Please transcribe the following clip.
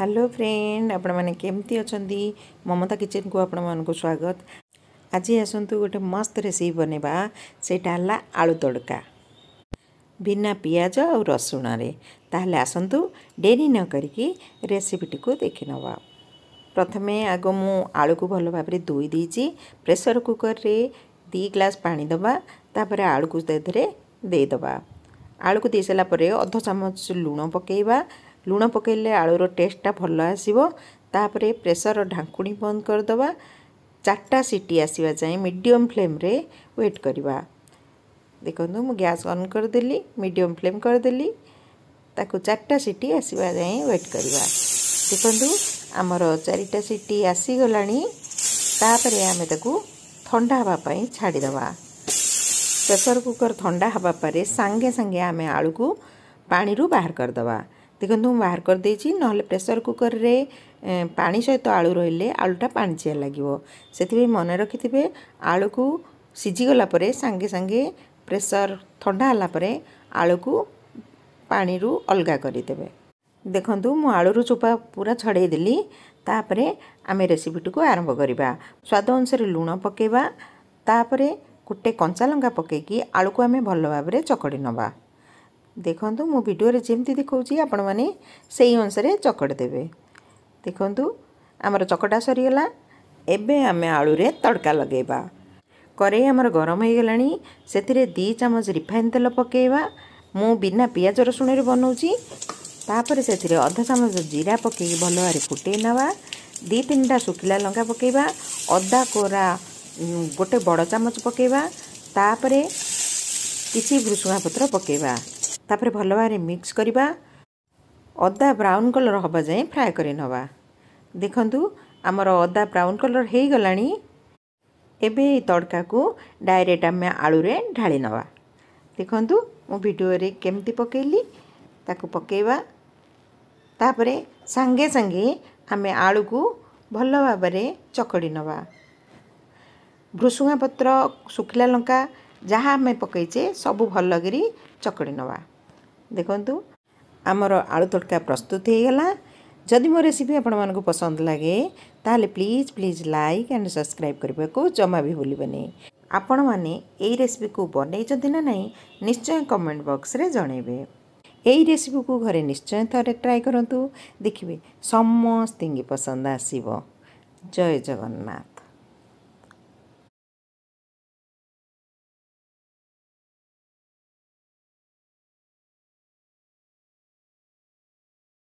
hello friend ଆପଣମାନେ କେମିତି ଅଛନ୍ତି ମମତା କିଚେନକୁ ଆପଣମାନଙ୍କୁ ସ୍ୱାଗତ ଆଜି ଆସନ୍ତୁ ଗୋଟେ ମସ୍ତ ରେସିପି ବନେଇବା ସେଇଟା ହେଲା ଆଳୁ ତଡ଼କା ବିନା ପିଆଜ ଆଉ ରସୁଣରେ ତାହେଲେ ଆସନ୍ତୁ ଡେରି ନ କରିକି ରେସିପିଟିକୁ ଦେଖିନେବା ପ୍ରଥମେ ଆଗ ମୁଁ ଆଳୁକୁ ଭଲ ଭାବରେ ଧୋଇ ଦେଇଛି ପ୍ରେସର୍ କୁକର୍ରେ ଦୁଇ ଗ୍ଲାସ୍ ପାଣି ଦେବା ତାପରେ ଆଳୁକୁ ଦେଇଦେବା ଆଳୁକୁ ଦେଇସାରିଲା ପରେ ଅଧ ଚାମଚ ଲୁଣ ପକାଇବା लुण पकैले आलुर टेस्टा भनौँ आस प्रेसर ढाँकुणी बन्द करदवा चारटा सिटी मीडियम फ्लेम रे वेट गरेको देख्नु म ग्यास अन गरिदे मीडियम फ्लेम गरिदे चारटा सिटी जाय वेट गरेको देख्नु हमरो चारटा सिटी पई छाडी छाडिदेवा प्रेशर कुकर थाह हावापर साङेसँगे आम आलुको पार् ଦେଖନ୍ତୁ ମୁଁ ବାହାର କରିଦେଇଛି ନହେଲେ ପ୍ରେସର୍ କୁକର୍ରେ ପାଣି ସହିତ ଆଳୁ ରହିଲେ ଆଳୁଟା ପାଣିଚିଆ ଲାଗିବ ସେଥିପାଇଁ ମନେ ରଖିଥିବେ ଆଳୁକୁ ସିଝିଗଲା ପରେ ସାଙ୍ଗେ ସାଙ୍ଗେ ପ୍ରେସର୍ ଥଣ୍ଡା ହେଲା ପରେ ଆଳୁକୁ ପାଣିରୁ ଅଲଗା କରିଦେବେ ଦେଖନ୍ତୁ ମୁଁ ଆଳୁରୁ ଚୋପା ପୁରା ଛଡ଼େଇଦେଲି ତାପରେ ଆମେ ରେସିପିଟିକୁ ଆରମ୍ଭ କରିବା ସ୍ୱାଦ ଅନୁସାରେ ଲୁଣ ପକାଇବା ତାପରେ ଗୋଟେ କଞ୍ଚା ଲଙ୍କା ପକାଇକି ଆଳୁକୁ ଆମେ ଭଲ ଭାବରେ ଚକଡ଼ି ନେବା ଦେଖନ୍ତୁ ମୁଁ ଭିଡ଼ିଓରେ ଯେମିତି ଦେଖାଉଛି ଆପଣମାନେ ସେଇ ଅନୁସାରେ ଚକଟି ଦେବେ ଦେଖନ୍ତୁ ଆମର ଚକଟା ସରିଗଲା ଏବେ ଆମେ ଆଳୁରେ ତଡ଼କା ଲଗାଇବା କରେଇ ଆମର ଗରମ ହୋଇଗଲାଣି ସେଥିରେ ଦୁଇ ଚାମଚ ରିଫାଇନ୍ ତେଲ ପକାଇବା ମୁଁ ବିନା ପିଆଜ ରସୁଣରେ ବନାଉଛି ତାପରେ ସେଥିରେ ଅଧ ଚାମଚ ଜିରା ପକାଇକି ଭଲ ଭାବରେ ଫୁଟାଇ ନେବା ଦୁଇ ତିନିଟା ଶୁଖିଲା ଲଙ୍କା ପକାଇବା ଅଦା କୋରା ଗୋଟେ ବଡ଼ ଚାମଚ ପକାଇବା ତାପରେ କିଛି ଭୃଷୁଙ୍ଗା ପତ୍ର ପକାଇବା ତାପରେ ଭଲ ଭାବରେ ମିକ୍ସ କରିବା ଅଦା ବ୍ରାଉନ୍ କଲର୍ ହେବା ଯାଏଁ ଫ୍ରାଏ କରିନେବା ଦେଖନ୍ତୁ ଆମର ଅଦା ବ୍ରାଉନ୍ କଲର୍ ହୋଇଗଲାଣି ଏବେ ଏଇ ତଡ଼କାକୁ ଡାଇରେକ୍ଟ ଆମେ ଆଳୁରେ ଢାଳି ନେବା ଦେଖନ୍ତୁ ମୁଁ ଭିଡ଼ିଓରେ କେମିତି ପକେଇଲି ତାକୁ ପକେଇବା ତାପରେ ସାଙ୍ଗେ ସାଙ୍ଗେ ଆମେ ଆଳୁକୁ ଭଲ ଭାବରେ ଚକଡ଼ି ନେବା ଭୃଷୁଙ୍ଗା ପତ୍ର ଶୁଖିଲା ଲଙ୍କା ଯାହା ଆମେ ପକେଇଛେ ସବୁ ଭଲକରି ଚକଡ଼ି ନେବା ଦେଖନ୍ତୁ ଆମର ଆଳୁ ତଡ଼କା ପ୍ରସ୍ତୁତ ହୋଇଗଲା ଯଦି ମୋ ରେସିପି ଆପଣମାନଙ୍କୁ ପସନ୍ଦ ଲାଗେ ତାହେଲେ please please like and subscribe କରିବାକୁ ଜମା ବି ଭୁଲିବନି ଆପଣମାନେ ଏଇ ରେସିପିକୁ ବନେଇଛନ୍ତି ନା ନାହିଁ ନିଶ୍ଚୟ କମେଣ୍ଟ ବକ୍ସରେ ଜଣେଇବେ ଏଇ ରେସିପିକୁ ଘରେ ନିଶ୍ଚୟ ଥରେ ଟ୍ରାଏ କରନ୍ତୁ ଦେଖିବେ ସମସ୍ତିଙ୍କି ପସନ୍ଦ ଆସିବ ଜୟ ଜଗନ୍ନାଥ